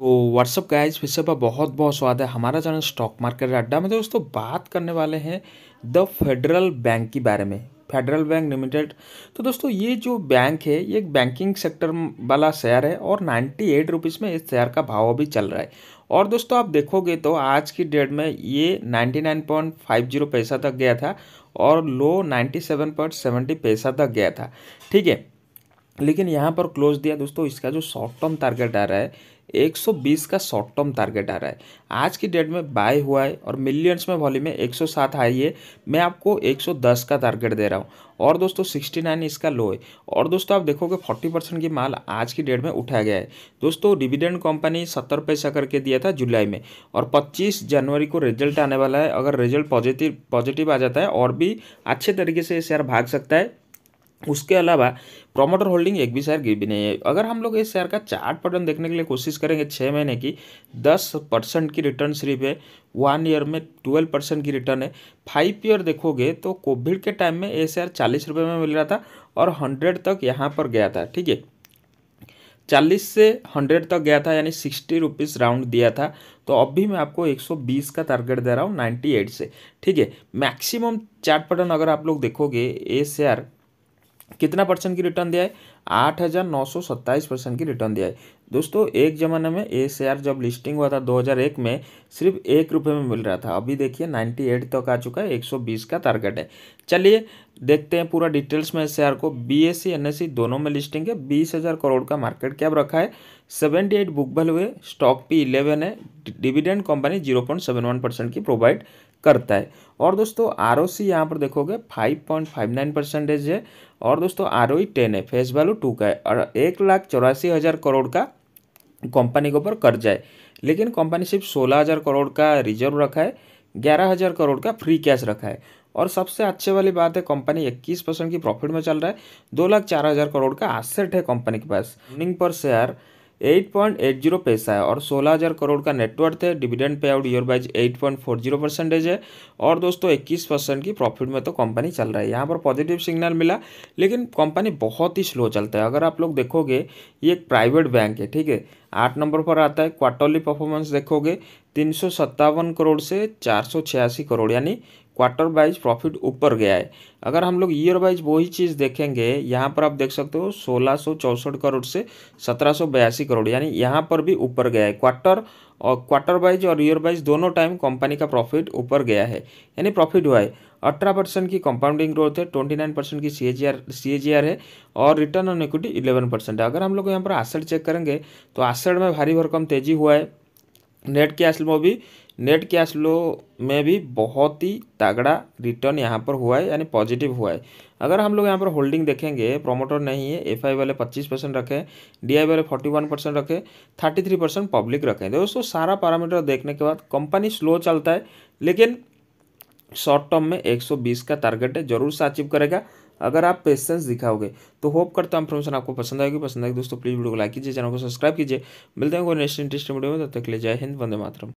तो व्हाट्सअप इस फिर से बहुत बहुत स्वागत है हमारा चैनल स्टॉक मार्केट अड्डा में तो दोस्तों बात करने वाले हैं द फेडरल बैंक के बारे में फेडरल बैंक लिमिटेड तो दोस्तों ये जो बैंक है ये एक बैंकिंग सेक्टर वाला शेयर है और नाइन्टी एट रुपीज़ में इस शेयर का भाव अभी चल रहा है और दोस्तों आप देखोगे तो आज की डेट में ये ninety nine point five zero paisa तक गया था और low ninety seven point seventy paisa तक गया था ठीक है लेकिन यहाँ पर क्लोज दिया दोस्तों इसका जो शॉर्ट टर्म टारगेट आ रहा है 120 का शॉर्ट टर्म टारगेट आ रहा है आज की डेट में बाय हुआ है और मिलियंस में वॉल्यूम में 107 हाई है मैं आपको 110 का टारगेट दे रहा हूँ और दोस्तों 69 इसका लो है और दोस्तों आप देखोगे 40 परसेंट की माल आज की डेट में उठाया गया है दोस्तों डिविडेंड कंपनी सत्तर पैसा करके दिया था जुलाई में और पच्चीस जनवरी को रिजल्ट आने वाला है अगर रिजल्ट पॉजिटिव पॉजिटिव आ जाता है और भी अच्छे तरीके से शेयर भाग सकता है उसके अलावा प्रोमोटर होल्डिंग एक भी शेयर गिर भी नहीं है अगर हम लोग इस शेयर का चार्ट पैटर्न देखने के लिए कोशिश करेंगे छः महीने की दस परसेंट की रिटर्न सिर्फ है वन ईयर में ट्वेल्व परसेंट की रिटर्न है फाइव ईयर देखोगे तो कोविड के टाइम में ये शेयर चालीस रुपये में मिल रहा था और हंड्रेड तक यहाँ पर गया था ठीक है चालीस से हंड्रेड तक गया था यानी सिक्सटी रुपीज़ राउंड दिया था तो अब भी मैं आपको 120 का टारगेट दे रहा हूँ 98 से ठीक है मैक्सिमम चार्ट पैटर्न अगर आप लोग देखोगे ये शेयर कितना परसेंट की रिटर्न दिया है आठ हज़ार नौ सौ सत्ताईस परसेंट की रिटर्न दिया है दोस्तों एक ज़माने में ए शेयर जब लिस्टिंग हुआ था 2001 में सिर्फ एक रुपये में मिल रहा था अभी देखिए 98 तक तो आ चुका है 120 का टारगेट है चलिए देखते हैं पूरा डिटेल्स में शेयर को बी एस सी दोनों में लिस्टिंग है बीस हज़ार करोड़ का मार्केट कैप रखा है सेवेंटी एट बुक वैल्यू है स्टॉक पी इलेवन है डिविडेंड कंपनी वन परसेंट की प्रोवाइड करता है और दोस्तों आर ओ सी यहाँ पर देखोगे five five point nine percentage है और दोस्तों आर ओ टेन है फेस वैल्यू टू का है और एक लाख चौरासी हज़ार करोड़ का कंपनी के ऊपर कर्जा है लेकिन कंपनी सिर्फ सोलह हज़ार करोड़ का रिजर्व रखा है ग्यारह हज़ार करोड़ का फ्री कैश रखा है और सबसे अच्छे वाली बात है कंपनी इक्कीस परसेंट की प्रॉफिट में चल रहा है दो लाख चार हज़ार करोड़ का एसेट है कंपनी के पास earning per share eight point eight zero paisa है और सोलह हज़ार करोड़ का नेटवर्थ है dividend payout year wise eight point four zero percentage है और दोस्तों इक्कीस परसेंट की प्रॉफिट में तो कंपनी चल रही है यहाँ पर पॉजिटिव सिग्नल मिला लेकिन कंपनी बहुत ही स्लो चलता है अगर आप लोग देखोगे ये एक प्राइवेट बैंक है ठीक है आठ नंबर पर आता है क्वार्टरली परफॉर्मेंस देखोगे तीन सौ सत्तावन करोड़ से चार सौ छियासी करोड़ यानी क्वार्टर वाइज प्रॉफिट ऊपर गया है अगर हम लोग ईयर वाइज वही चीज़ देखेंगे यहाँ पर आप देख सकते हो सोलह करोड़ से सत्रह करोड़ यानी यहाँ पर भी ऊपर गया है क्वार्टर और क्वार्टर वाइज और ईयर वाइज दोनों टाइम कंपनी का प्रॉफिट ऊपर गया है यानी प्रॉफिट हुआ है अठारह परसेंट की कंपाउंडिंग ग्रोथ है ट्वेंटी नाइन परसेंट की सी एच है और return on equity eleven percent है अगर हम लोग यहाँ पर आसड़ चेक करेंगे तो आसड़ में भारी भरकम तेजी हुआ है नेट कैश में भी नेट कैश फ्लो में भी बहुत ही तगड़ा रिटर्न यहाँ पर हुआ है यानी पॉजिटिव हुआ है अगर हम लोग यहाँ पर होल्डिंग देखेंगे प्रोमोटर नहीं है एफ वाले 25 परसेंट रखें डी वाले 41 परसेंट रखें 33 परसेंट पब्लिक रखें दोस्तों सारा पैरामीटर देखने के बाद कंपनी स्लो चलता है लेकिन शॉर्ट टर्म में एक का टारगेट है जरूर से अचीव करेगा अगर आप पेशेंस दिखाओगे तो होप करता हूँ इन्फॉर्मेशन आपको पसंद आएगी पसंद आएगी दोस्तों प्लीज़ वीडियो को लाइक कीजिए चैनल को सब्सक्राइब कीजिए मिलते हैं नेक्स्ट इंटरेस्ट वीडियो में तब तक ले जय हिंद वंदे मातरम